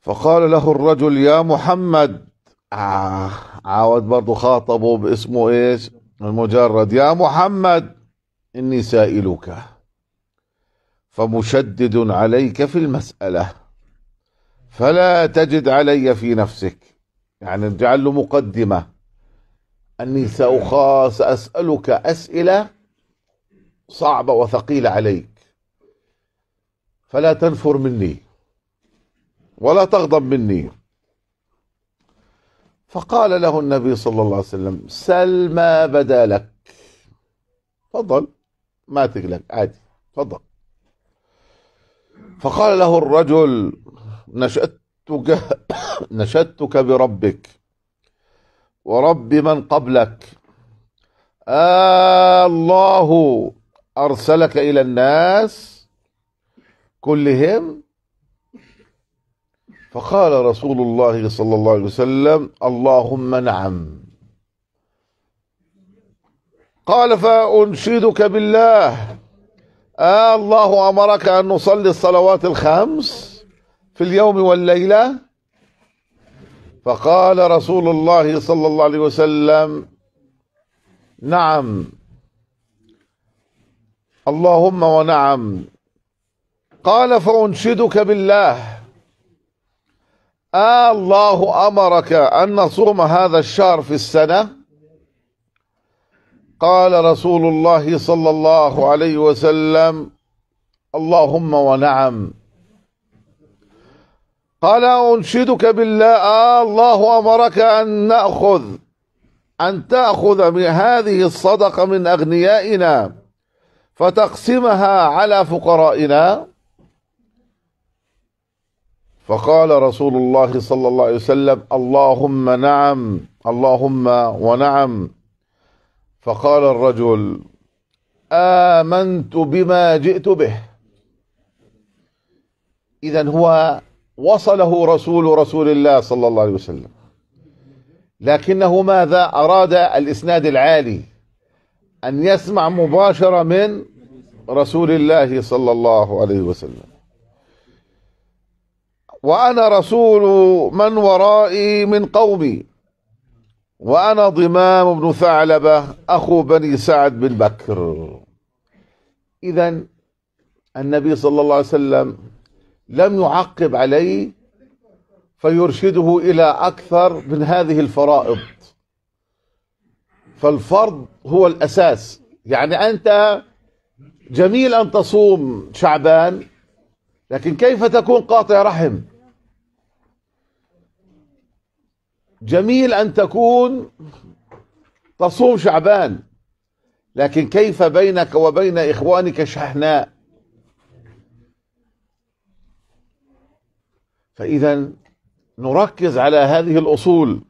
فقال له الرجل يا محمد آه عاود برضه خاطبه باسمه ايش المجرد يا محمد إني سائلك فمشدد عليك في المسألة فلا تجد علي في نفسك يعني اجعل له مقدمة أني سأخاص أسألك أسئلة صعبة وثقيلة عليك فلا تنفر مني ولا تغضب مني فقال له النبي صلى الله عليه وسلم سل ما بدا لك تفضل ما تقلق عادي تفضل فقال له الرجل نشأتك نشدتك بربك ورب من قبلك آه الله أرسلك إلى الناس كلهم فقال رسول الله صلى الله عليه وسلم اللهم نعم قال فأنشدك بالله آه الله أمرك أن نصلي الصلوات الخمس في اليوم والليلة فقال رسول الله صلى الله عليه وسلم نعم اللهم ونعم قال فأنشدك بالله الله أمرك أن نصوم هذا الشهر في السنة قال رسول الله صلى الله عليه وسلم اللهم ونعم قال أنشدك بالله آه الله أمرك أن نأخذ أن تأخذ من هذه الصدقة من أغنيائنا فتقسمها على فقرائنا فقال رسول الله صلى الله عليه وسلم اللهم نعم اللهم ونعم فقال الرجل آمنت بما جئت به إذا هو وصله رسول رسول الله صلى الله عليه وسلم لكنه ماذا أراد الإسناد العالي أن يسمع مباشرة من رسول الله صلى الله عليه وسلم وأنا رسول من ورائي من قومي وأنا ضمام بن ثعلبة أخو بني سعد بن بكر إذا النبي صلى الله عليه وسلم لم يعقب عليه فيرشده إلى أكثر من هذه الفرائض فالفرض هو الأساس يعني أنت جميل أن تصوم شعبان لكن كيف تكون قاطع رحم جميل أن تكون تصوم شعبان لكن كيف بينك وبين إخوانك شحناء فإذا نركز على هذه الأصول